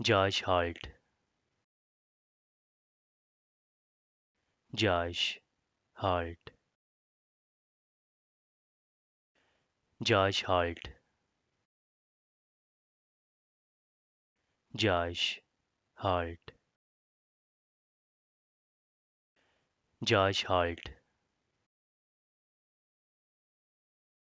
Josh halt! Josh halt! Josh halt! Josh halt! Josh halt!